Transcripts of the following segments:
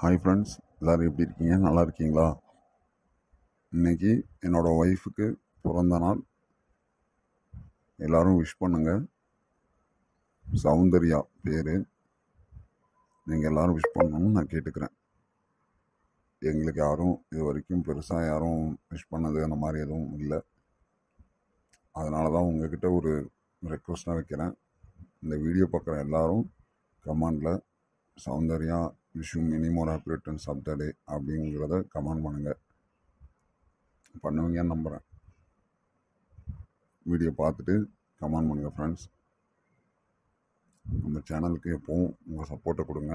hi friends எல்லோரும் எப்படி இருக்கீங்க நல்லா இருக்கீங்களா இன்றைக்கி என்னோடய ஒய்ஃபுக்கு பிறந்த நாள் எல்லோரும் விஷ் பண்ணுங்கள் சௌந்தர்யா பேர் நீங்கள் எல்லோரும் விஷ் பண்ணணும்னு நான் கேட்டுக்கிறேன் எங்களுக்கு யாரும் இது வரைக்கும் பெருசாக யாரும் விஷ் பண்ணது அந்த மாதிரி எதுவும் இல்லை அதனால தான் உங்ககிட்ட ஒரு ரெக்வஸ்ட்டாக வைக்கிறேன் இந்த வீடியோ பார்க்குற எல்லோரும் கமாண்டில் Soundarya wish many more happy of the day அப்படிங்கிறத கமெண்ட் பண்ணுங்கள் பண்ணுவீங்கன்னு நம்புகிறேன் வீடியோ பார்த்துட்டு கமெண்ட் பண்ணுங்கள் ஃப்ரெண்ட்ஸ் நம்ம சேனலுக்கு எப்போவும் உங்கள் சப்போர்ட்டை கொடுங்க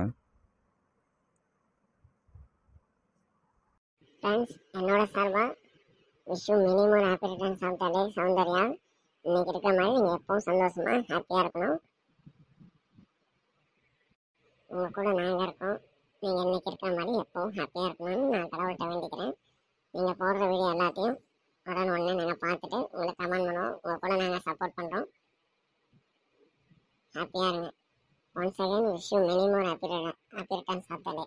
ஃப்ரெண்ட்ஸ் என்னோட சார்பாக விஷயம் minimum happy returns of the day Soundarya இன்னைக்கு இருக்கிற மாதிரி நீங்கள் எப்பவும் சந்தோஷமாக ஹாப்பியாக இருக்கணும் உங்கள் கூட நாங்கள் இருக்கோம் நீங்கள் இன்னைக்கு இருக்கிற மாதிரி எப்போவும் ஹாப்பியாக இருக்கணும்னு நான் கடவுள்கிட்ட வேண்டிக்கிறேன் நீங்கள் போடுற வீடியோ எல்லாத்தையும் உடனே உடனே நாங்கள் பார்த்துட்டு உங்களை கமெண்ட் பண்ணுவோம் உங்கள் கூட நாங்கள் சப்போர்ட் பண்ணுறோம் ஹாப்பியாக இருங்க once again wish you many more happy return happy returns of the day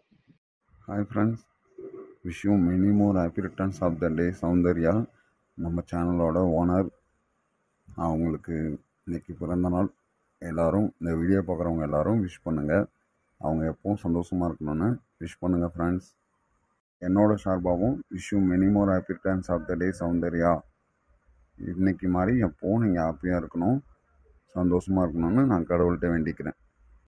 hi friends wish you many more happy returns of the day Soundarya நம்ம சேனலோட ஓனர் அவங்களுக்கு இன்றைக்கி பிறந்த நாள் எல்லோரும் இந்த வீடியோ பார்க்குறவங்க எல்லோரும் விஷ் பண்ணுங்கள் அவங்க எப்பவும் சந்தோஷமாக இருக்கணும்னு விஷ் பண்ணுங்கள் ஃப்ரெண்ட்ஸ் என்னோடய சார்பாகவும் wish you many more happy times of the day Soundarya இன்றைக்கி மாதிரி எப்போவும் நீங்கள் ஹாப்பியாக இருக்கணும் சந்தோஷமாக இருக்கணும்னு நான் கடவுள்கிட்ட வேண்டிக்கிறேன்